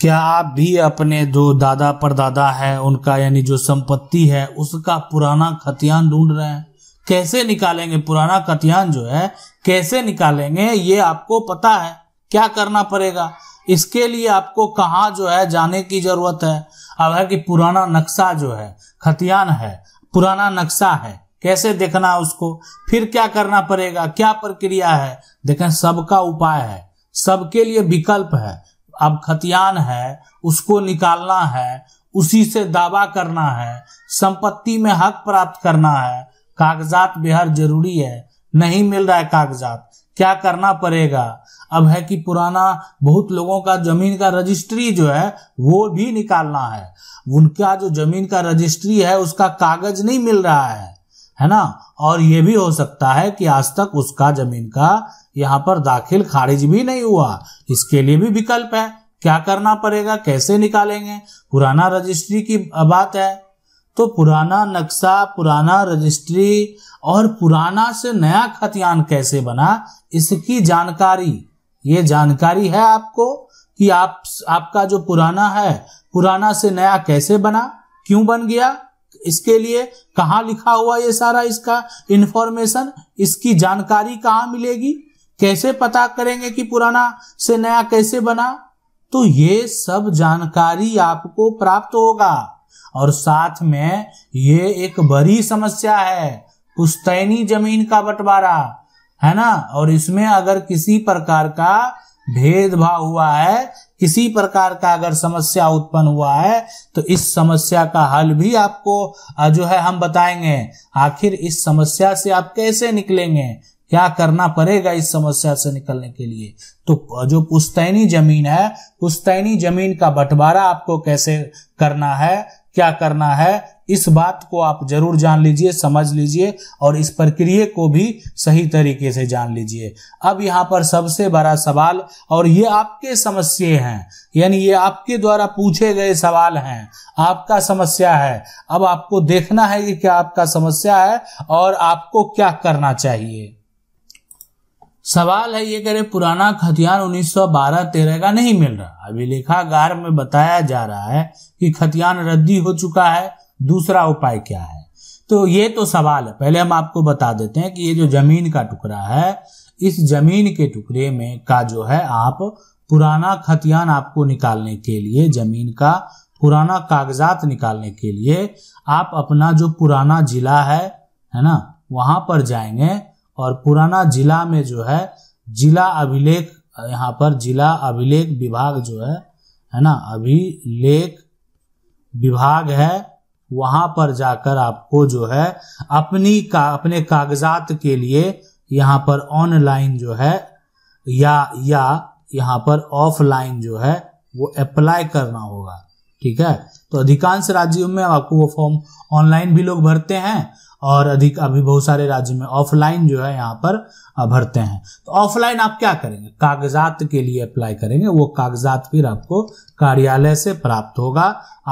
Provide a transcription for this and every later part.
क्या आप भी अपने जो दादा परदादा है उनका यानी जो संपत्ति है उसका पुराना खतियान ढूंढ रहे हैं कैसे निकालेंगे पुराना खतियान जो है कैसे निकालेंगे ये आपको पता है क्या करना पड़ेगा इसके लिए आपको कहाँ जो है जाने की जरूरत है अब है कि पुराना नक्शा जो है खतियान है पुराना नक्शा है कैसे देखना उसको फिर क्या करना पड़ेगा क्या प्रक्रिया है देखें सबका उपाय है सबके लिए विकल्प है अब खतियान है उसको निकालना है उसी से दावा करना है संपत्ति में हक प्राप्त करना है कागजात बेहद जरूरी है नहीं मिल रहा है कागजात क्या करना पड़ेगा अब है कि पुराना बहुत लोगों का जमीन का रजिस्ट्री जो है वो भी निकालना है उनका जो जमीन का रजिस्ट्री है उसका कागज नहीं मिल रहा है है ना और ये भी हो सकता है कि आज तक उसका जमीन का यहाँ पर दाखिल खारिज भी नहीं हुआ इसके लिए भी विकल्प है क्या करना पड़ेगा कैसे निकालेंगे पुराना रजिस्ट्री की बात है तो पुराना नक्शा पुराना रजिस्ट्री और पुराना से नया खतियान कैसे बना इसकी जानकारी ये जानकारी है आपको कि आप आपका जो पुराना है पुराना से नया कैसे बना क्यों बन गया इसके लिए कहाँ लिखा हुआ ये सारा इसका इंफॉर्मेशन इसकी जानकारी कहाँ मिलेगी कैसे पता करेंगे कि पुराना से नया कैसे बना तो ये सब जानकारी आपको प्राप्त होगा और साथ में ये एक बड़ी समस्या है पुस्तैनी जमीन का बंटवारा है ना और इसमें अगर किसी प्रकार का भेदभाव हुआ है किसी प्रकार का अगर समस्या उत्पन्न हुआ है तो इस समस्या का हल भी आपको जो है हम बताएंगे आखिर इस समस्या से आप कैसे निकलेंगे क्या करना पड़ेगा इस समस्या से निकलने के लिए तो जो पुस्तैनी जमीन है पुस्तैनी जमीन का बंटवारा आपको कैसे करना है क्या करना है इस बात को आप जरूर जान लीजिए समझ लीजिए और इस प्रक्रिया को भी सही तरीके से जान लीजिए अब यहाँ पर सबसे बड़ा सवाल और ये आपके समस्या हैं यानी ये आपके द्वारा पूछे गए सवाल हैं आपका समस्या है अब आपको देखना है कि क्या आपका समस्या है और आपको क्या करना चाहिए सवाल है ये करे पुराना खतियान 1912-13 का नहीं मिल रहा अभिलेखागार में बताया जा रहा है कि खतियान रद्दी हो चुका है दूसरा उपाय क्या है तो ये तो सवाल है पहले हम आपको बता देते हैं कि ये जो जमीन का टुकड़ा है इस जमीन के टुकड़े में का जो है आप पुराना खतियान आपको निकालने के लिए जमीन का पुराना कागजात निकालने के लिए आप अपना जो पुराना जिला है है ना वहां पर जाएंगे और पुराना जिला में जो है जिला अभिलेख यहाँ पर जिला अभिलेख विभाग जो है है ना अभिलेख विभाग है वहां पर जाकर आपको जो है अपनी का अपने कागजात के लिए यहाँ पर ऑनलाइन जो है या या यहाँ पर ऑफलाइन जो है वो अप्लाई करना होगा ठीक है तो अधिकांश राज्यों में आपको वो फॉर्म ऑनलाइन भी लोग भरते हैं और अधिक अभी बहुत सारे राज्य में ऑफलाइन जो है यहाँ पर भरते हैं तो ऑफलाइन आप क्या करेंगे कागजात के लिए अप्लाई करेंगे वो कागजात फिर आपको कार्यालय से प्राप्त होगा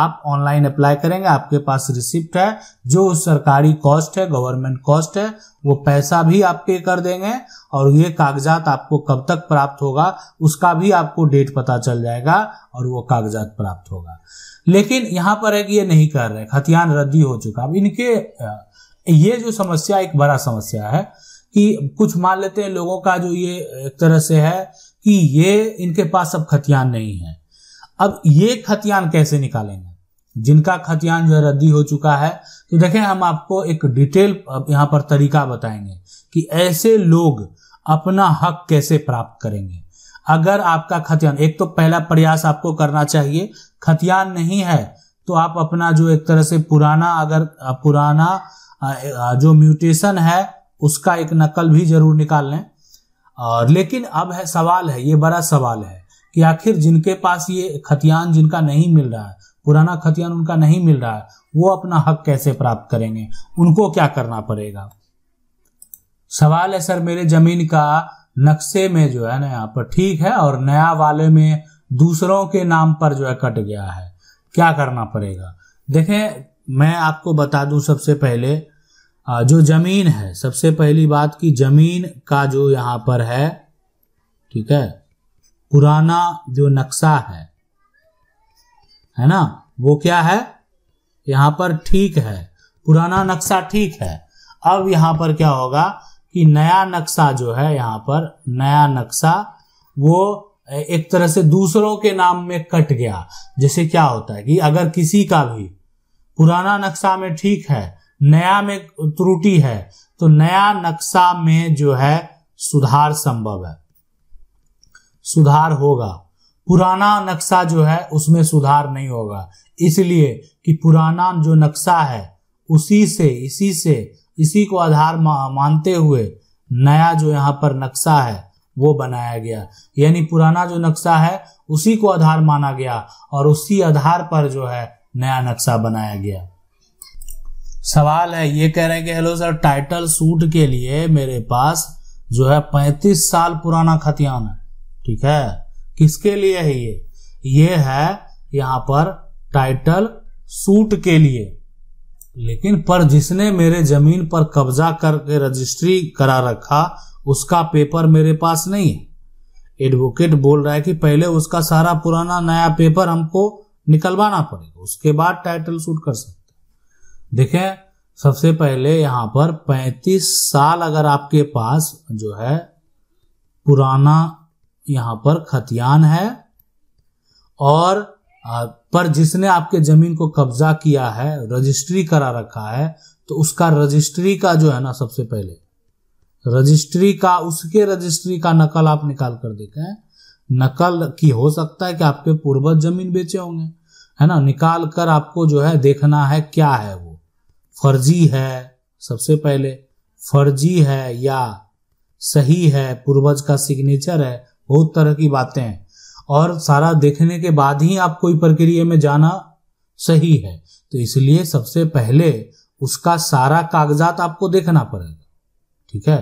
आप ऑनलाइन अप्लाई करेंगे आपके पास रिसिप्ट है जो सरकारी कॉस्ट है गवर्नमेंट कॉस्ट है वो पैसा भी आप पे कर देंगे और ये कागजात आपको कब तक प्राप्त होगा उसका भी आपको डेट पता चल जाएगा और वो कागजात प्राप्त होगा लेकिन यहाँ पर है कि ये नहीं कर रहे खतियान रद्दी हो चुका अब इनके ये जो समस्या एक बड़ा समस्या है कि कुछ मान लेते हैं लोगों का जो ये एक तरह से है कि ये इनके पास अब खतियान नहीं है अब ये खतियान कैसे निकालेंगे जिनका खतियान जो है रद्दी हो चुका है तो देखें हम आपको एक डिटेल यहां पर तरीका बताएंगे कि ऐसे लोग अपना हक कैसे प्राप्त करेंगे अगर आपका खतियान एक तो पहला प्रयास आपको करना चाहिए खतियान नहीं है तो आप अपना जो एक तरह से पुराना अगर पुराना हाँ, जो म्यूटेशन है उसका एक नकल भी जरूर निकाल लें और लेकिन अब है सवाल है ये बड़ा सवाल है कि आखिर जिनके पास ये खतियान जिनका नहीं मिल रहा है पुराना खतियान उनका नहीं मिल रहा है वो अपना हक कैसे प्राप्त करेंगे उनको क्या करना पड़ेगा सवाल है सर मेरे जमीन का नक्शे में जो है ना यहाँ पर ठीक है और नया वाले में दूसरों के नाम पर जो है कट गया है क्या करना पड़ेगा देखें मैं आपको बता दूं सबसे पहले जो ज़मीन है सबसे पहली बात की ज़मीन का जो यहां पर है ठीक है पुराना जो नक्शा है है ना वो क्या है यहां पर ठीक है पुराना नक्शा ठीक है अब यहां पर क्या होगा कि नया नक्शा जो है यहां पर नया नक्शा वो एक तरह से दूसरों के नाम में कट गया जैसे क्या होता है कि अगर किसी का भी पुराना नक्शा में ठीक है नया में त्रुटि है तो नया नक्शा में जो है सुधार संभव है सुधार होगा पुराना नक्शा जो है उसमें सुधार नहीं होगा इसलिए कि पुराना जो नक्शा है उसी से इसी से इसी को आधार मानते हुए नया जो यहाँ पर नक्शा है वो बनाया गया यानी पुराना जो नक्शा है उसी को आधार माना गया और उसी आधार पर जो है नया नक्शा बनाया गया सवाल है ये कह रहे हैं कि हेलो सर टाइटल सूट के लिए मेरे पास जो है पैंतीस साल पुराना खतियान है ठीक है किसके लिए है ये ये है यहाँ पर टाइटल सूट के लिए लेकिन पर जिसने मेरे जमीन पर कब्जा करके रजिस्ट्री करा रखा उसका पेपर मेरे पास नहीं है एडवोकेट बोल रहा है कि पहले उसका सारा पुराना नया पेपर हमको निकलवाना पड़ेगा उसके बाद टाइटल सूट कर सकते हैं देखें सबसे पहले यहां पर 35 साल अगर आपके पास जो है पुराना यहां पर खतियान है और पर जिसने आपके जमीन को कब्जा किया है रजिस्ट्री करा रखा है तो उसका रजिस्ट्री का जो है ना सबसे पहले रजिस्ट्री का उसके रजिस्ट्री का नकल आप निकाल कर देखें नकल की हो सकता है कि आपके पूर्वज जमीन बेचे होंगे है ना निकाल कर आपको जो है देखना है क्या है वो फर्जी है सबसे पहले फर्जी है या सही है पूर्वज का सिग्नेचर है बहुत तरह की बातें हैं और सारा देखने के बाद ही आप कोई प्रक्रिया में जाना सही है तो इसलिए सबसे पहले उसका सारा कागजात आपको देखना पड़ेगा ठीक है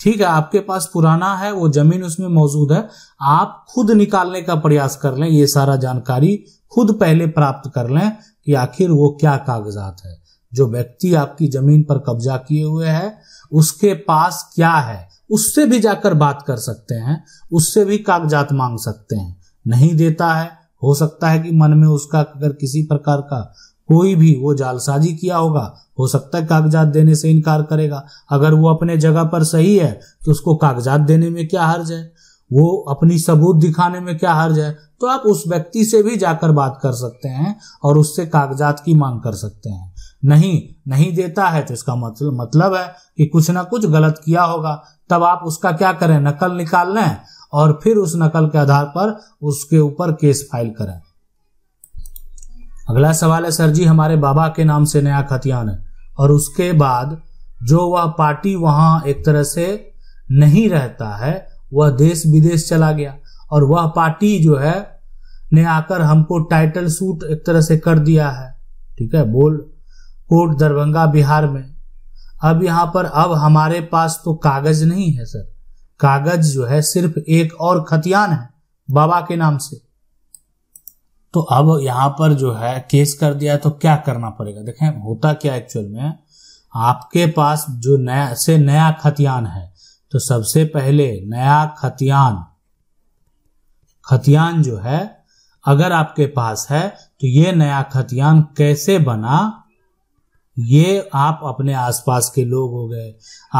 ठीक है आपके पास पुराना है वो जमीन उसमें मौजूद है आप खुद निकालने का प्रयास कर लें ये सारा जानकारी खुद पहले प्राप्त कर लें कि आखिर वो क्या कागजात है जो व्यक्ति आपकी जमीन पर कब्जा किए हुए है उसके पास क्या है उससे भी जाकर बात कर सकते हैं उससे भी कागजात मांग सकते हैं नहीं देता है हो सकता है कि मन में उसका अगर किसी प्रकार का कोई भी वो जालसाजी किया होगा हो सकता है कागजात देने से इनकार करेगा अगर वो अपने जगह पर सही है तो उसको कागजात देने में क्या हर्ज है वो अपनी सबूत दिखाने में क्या हर्ज है तो आप उस व्यक्ति से भी जाकर बात कर सकते हैं और उससे कागजात की मांग कर सकते हैं नहीं नहीं देता है तो इसका मतलब मतलब है कि कुछ ना कुछ गलत किया होगा तब आप उसका क्या करें नकल निकाल लें और फिर उस नकल के आधार पर उसके ऊपर केस फाइल करें अगला सवाल है सर जी हमारे बाबा के नाम से नया खतियान है और उसके बाद जो वह पार्टी वहां एक तरह से नहीं रहता है वह देश विदेश चला गया और वह पार्टी जो है ने आकर हमको टाइटल सूट एक तरह से कर दिया है ठीक है बोल कोट दरभंगा बिहार में अब यहाँ पर अब हमारे पास तो कागज नहीं है सर कागज जो है सिर्फ एक और खतियान है बाबा के नाम से तो अब यहाँ पर जो है केस कर दिया तो क्या करना पड़ेगा देखें होता क्या एक्चुअल में आपके पास जो नया से नया खतियान है तो सबसे पहले नया खतियान खतियान जो है अगर आपके पास है तो ये नया खतियान कैसे बना ये आप अपने आसपास के लोग हो गए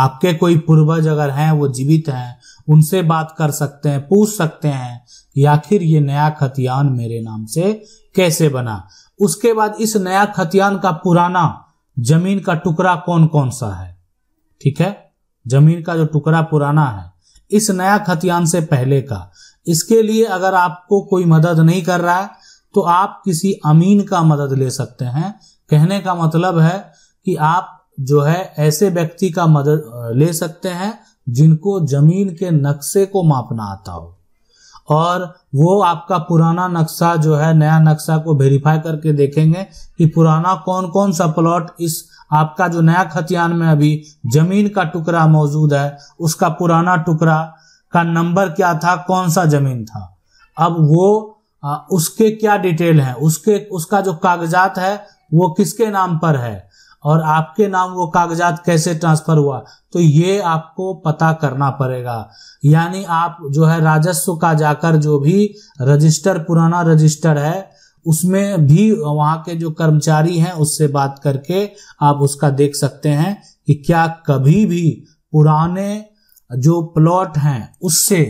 आपके कोई पूर्वज अगर हैं वो जीवित हैं उनसे बात कर सकते हैं पूछ सकते हैं कि आखिर ये नया खतियान मेरे नाम से कैसे बना उसके बाद इस नया खतियान का पुराना जमीन का टुकड़ा कौन कौन सा है ठीक है जमीन का जो टुकड़ा पुराना है इस नया खतियान से पहले का इसके लिए अगर आपको कोई मदद नहीं कर रहा है तो आप किसी अमीन का मदद ले सकते हैं कहने का मतलब है कि आप जो है ऐसे व्यक्ति का मदद ले सकते हैं जिनको जमीन के नक्शे को मापना आता हो और वो आपका पुराना नक्शा जो है नया नक्शा को वेरीफाई करके देखेंगे कि पुराना कौन कौन सा प्लॉट इस आपका जो नया खतियान में अभी जमीन का टुकड़ा मौजूद है उसका पुराना टुकड़ा का नंबर क्या था कौन सा जमीन था अब वो आ, उसके क्या डिटेल है उसके उसका जो कागजात है वो किसके नाम पर है और आपके नाम वो कागजात कैसे ट्रांसफर हुआ तो ये आपको पता करना पड़ेगा यानी आप जो है राजस्व का जाकर जो भी रजिस्टर पुराना रजिस्टर है उसमें भी वहां के जो कर्मचारी हैं उससे बात करके आप उसका देख सकते हैं कि क्या कभी भी पुराने जो प्लॉट हैं उससे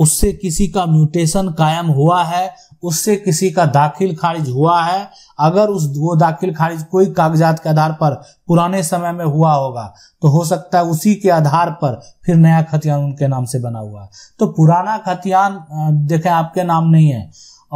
उससे किसी का म्यूटेशन कायम हुआ है उससे किसी का दाखिल खारिज हुआ है अगर उस वो दाखिल खारिज कोई कागजात के आधार पर पुराने समय में हुआ होगा तो हो सकता है उसी के आधार पर फिर नया खतियान उनके नाम से बना हुआ तो पुराना खतियान देखें आपके नाम नहीं है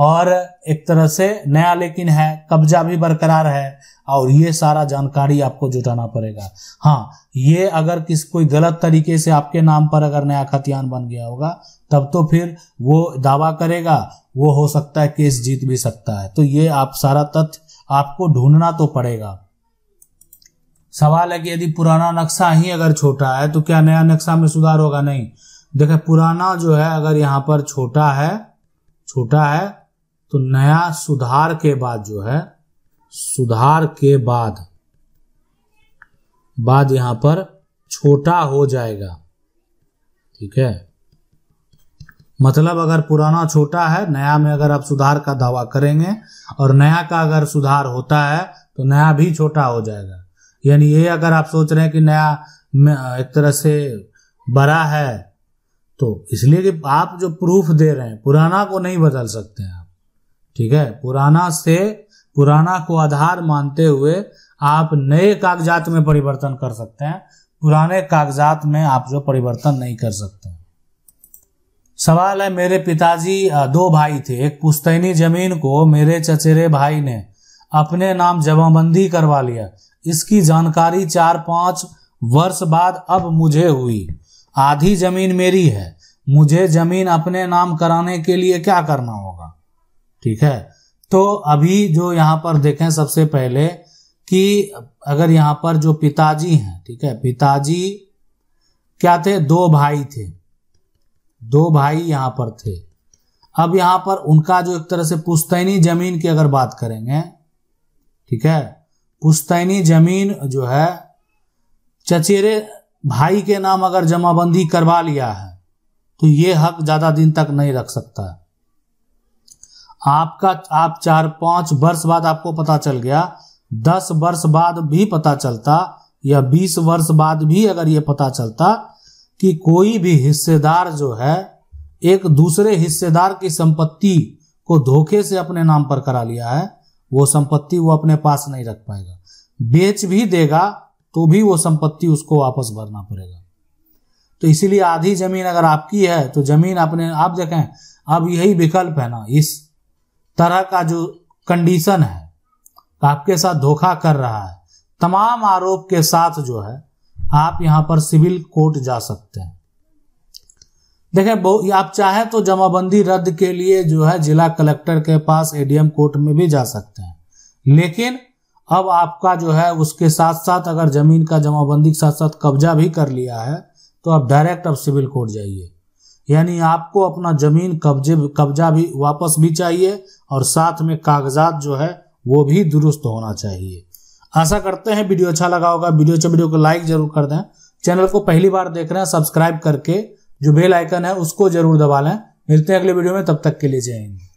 और एक तरह से नया लेकिन है कब्जा भी बरकरार है और ये सारा जानकारी आपको जुटाना पड़ेगा हाँ ये अगर किस कोई गलत तरीके से आपके नाम पर अगर नया खतियान बन गया होगा तब तो फिर वो दावा करेगा वो हो सकता है केस जीत भी सकता है तो ये आप सारा तथ्य आपको ढूंढना तो पड़ेगा सवाल है कि यदि पुराना नक्शा ही अगर छोटा है तो क्या नया नक्शा में सुधार होगा नहीं देखे पुराना जो है अगर यहां पर छोटा है छोटा है तो नया सुधार के बाद जो है सुधार के बाद बाद यहां पर छोटा हो जाएगा ठीक है मतलब अगर पुराना छोटा है नया में अगर आप सुधार का दावा करेंगे और नया का अगर सुधार होता है तो नया भी छोटा हो जाएगा यानी ये अगर आप सोच रहे हैं कि नया एक तरह से बड़ा है तो इसलिए कि आप जो प्रूफ दे रहे हैं पुराना को नहीं बदल सकते हैं आप ठीक है पुराना से पुराना को आधार मानते हुए आप नए कागजात में परिवर्तन कर सकते हैं पुराने कागजात में आप जो परिवर्तन नहीं कर सकते हैं सवाल है मेरे पिताजी दो भाई थे एक पुस्तैनी जमीन को मेरे चचेरे भाई ने अपने नाम जमाबंदी करवा लिया इसकी जानकारी चार पांच वर्ष बाद अब मुझे हुई आधी जमीन मेरी है मुझे जमीन अपने नाम कराने के लिए क्या करना होगा ठीक है तो अभी जो यहाँ पर देखें सबसे पहले कि अगर यहाँ पर जो पिताजी हैं ठीक है पिताजी क्या थे दो भाई थे दो भाई यहां पर थे अब यहां पर उनका जो एक तरह से पुस्तैनी जमीन की अगर बात करेंगे ठीक है पुस्तैनी जमीन जो है चचेरे भाई के नाम अगर जमाबंदी करवा लिया है तो ये हक ज्यादा दिन तक नहीं रख सकता आपका आप चार पांच वर्ष बाद आपको पता चल गया दस वर्ष बाद भी पता चलता या बीस वर्ष बाद भी अगर ये पता चलता कि कोई भी हिस्सेदार जो है एक दूसरे हिस्सेदार की संपत्ति को धोखे से अपने नाम पर करा लिया है वो संपत्ति वो अपने पास नहीं रख पाएगा बेच भी देगा तो भी वो संपत्ति उसको वापस भरना पड़ेगा तो इसीलिए आधी जमीन अगर आपकी है तो जमीन अपने आप देखें अब यही विकल्प है ना इस तरह का जो कंडीशन है आपके साथ धोखा कर रहा है तमाम आरोप के साथ जो है आप यहां पर सिविल कोर्ट जा सकते हैं देखें आप चाहे तो जमाबंदी रद्द के लिए जो है जिला कलेक्टर के पास एडीएम कोर्ट में भी जा सकते हैं लेकिन अब आपका जो है उसके साथ साथ अगर जमीन का जमाबंदी के साथ साथ कब्जा भी कर लिया है तो आप डायरेक्ट अब सिविल कोर्ट जाइए यानी आपको अपना जमीन कब्जे कब्जा भी वापस भी चाहिए और साथ में कागजात जो है वो भी दुरुस्त होना चाहिए आशा करते हैं वीडियो अच्छा लगा होगा वीडियो अच्छा वीडियो को लाइक जरूर कर दें चैनल को पहली बार देख रहे हैं सब्सक्राइब करके जो बेल आइकन है उसको जरूर दबा लें मिलते हैं अगले वीडियो में तब तक के लिए जय हिंद